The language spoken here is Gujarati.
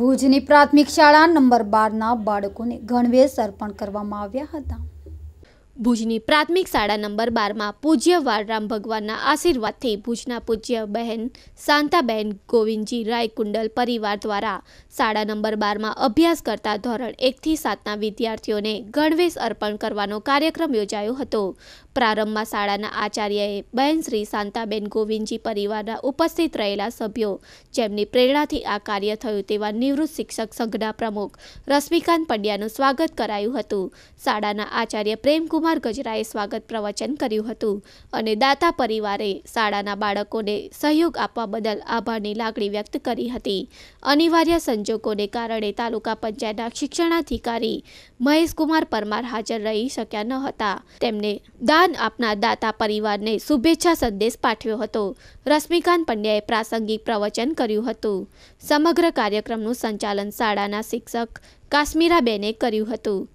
ભુજની પ્રાથમિક શાળા નંબર બારના બાળકોને ગણવેશ અર્પણ કરવામાં આવ્યા હતા ભુજની પ્રાથમિક શાળા નંબર બારમાં પૂજ્ય વાળરામ ભગવાનના આશીર્વાદથી ભુજના પૂજ્ય બહેન શાંતાબહેન ગોવિંદજી રાયકુંડલ પરિવાર દ્વારા શાળા નંબર બારમાં અભ્યાસ કરતા ધોરણ એકથી સાતના વિદ્યાર્થીઓને ગણવેશ અર્પણ કરવાનો કાર્યક્રમ યોજાયો હતો પ્રારંભમાં શાળાના આચાર્યએ બહેન શ્રી શાંતાબેન ગોવિંદજી પરિવારના ઉપસ્થિત રહેલા સભ્યો જેમની પ્રેરણાથી આ કાર્ય થયું તેવા નિવૃત્ત શિક્ષક સંઘના પ્રમુખ રશ્મિકાંત પંડ્યાનું સ્વાગત કરાયું હતું શાળાના આચાર્ય પ્રેમકુમાર કુમાર ગજરાએ સ્વાગત પ્રવચન કર્યું હતું અને દાતા પરિવારે શાળાના બાળકોને સહયોગ આપવા બદલ આભારની લાગણી વ્યક્ત કરી હતી અનિવાર્ય સંજોગોને કારણે તાલુકા પંચાયતના શિક્ષણાધિકારી મહેશકુમાર પરમાર હાજર રહી શક્યા ન હતા તેમને દાન આપનાર દાતા પરિવારને શુભેચ્છા સંદેશ પાઠવ્યો હતો રશ્મિકાંત પંડ્યાએ પ્રાસંગિક પ્રવચન કર્યું હતું સમગ્ર કાર્યક્રમનું સંચાલન શાળાના શિક્ષક કાશ્મીરાબેને કર્યું હતું